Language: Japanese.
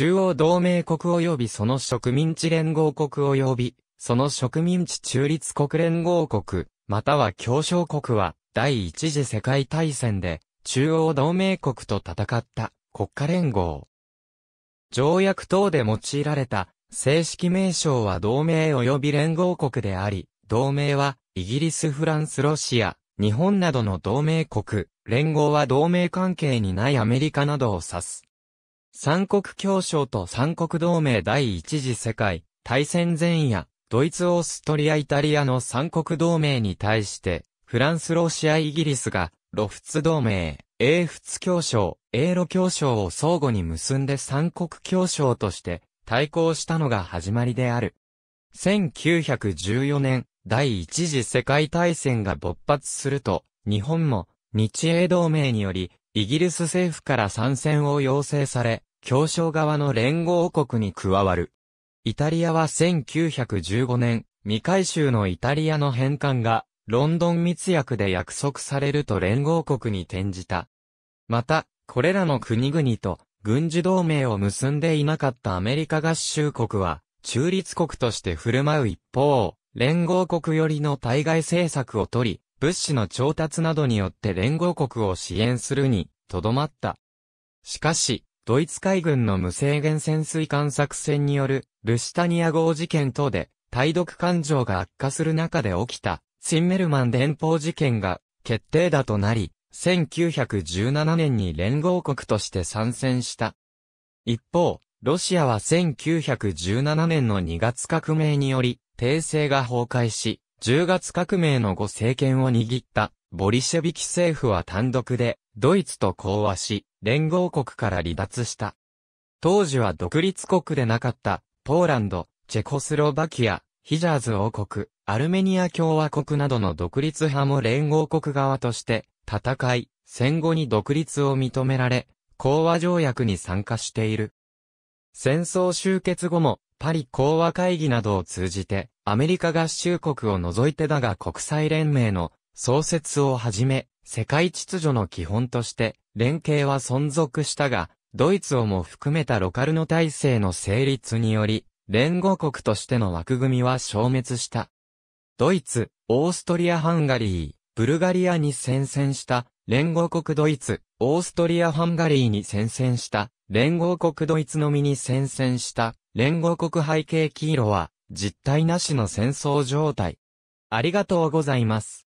中央同盟国及びその植民地連合国及び、その植民地中立国連合国、または協商国は、第一次世界大戦で、中央同盟国と戦った国家連合。条約等で用いられた正式名称は同盟及び連合国であり、同盟はイギリス、フランス、ロシア、日本などの同盟国、連合は同盟関係にないアメリカなどを指す。三国協商と三国同盟第一次世界大戦前夜、ドイツ・オーストリア・イタリアの三国同盟に対して、フランス・ロシア・イギリスが、ロフツ同盟、英仏協商、英露協商を相互に結んで三国協商として、対抗したのが始まりである。1914年、第一次世界大戦が勃発すると、日本も、日英同盟により、イギリス政府から参戦を要請され、協商側の連合国に加わる。イタリアは1915年、未回収のイタリアの返還が、ロンドン密約で約束されると連合国に転じた。また、これらの国々と軍事同盟を結んでいなかったアメリカ合衆国は、中立国として振る舞う一方、連合国寄りの対外政策をとり、物資の調達などによって連合国を支援するに、とどまった。しかし、ドイツ海軍の無制限潜水艦作戦によるルシタニア号事件等で対独感情が悪化する中で起きたシンメルマン連邦事件が決定打となり、1917年に連合国として参戦した。一方、ロシアは1917年の2月革命により、帝政が崩壊し、10月革命の後政権を握ったボリシェビキ政府は単独でドイツと講和し、連合国から離脱した。当時は独立国でなかったポーランド、チェコスロバキア、ヒジャーズ王国、アルメニア共和国などの独立派も連合国側として戦い、戦後に独立を認められ、講和条約に参加している。戦争終結後もパリ講和会議などを通じてアメリカ合衆国を除いてだが国際連盟の創設をはじめ、世界秩序の基本として、連携は存続したが、ドイツをも含めたロカルノ体制の成立により、連合国としての枠組みは消滅した。ドイツ、オーストリア・ハンガリー、ブルガリアに宣戦した連合国ドイツ、オーストリア・ハンガリーに宣戦した連合国ドイツのみに宣戦した連合国背景黄色は実体なしの戦争状態。ありがとうございます。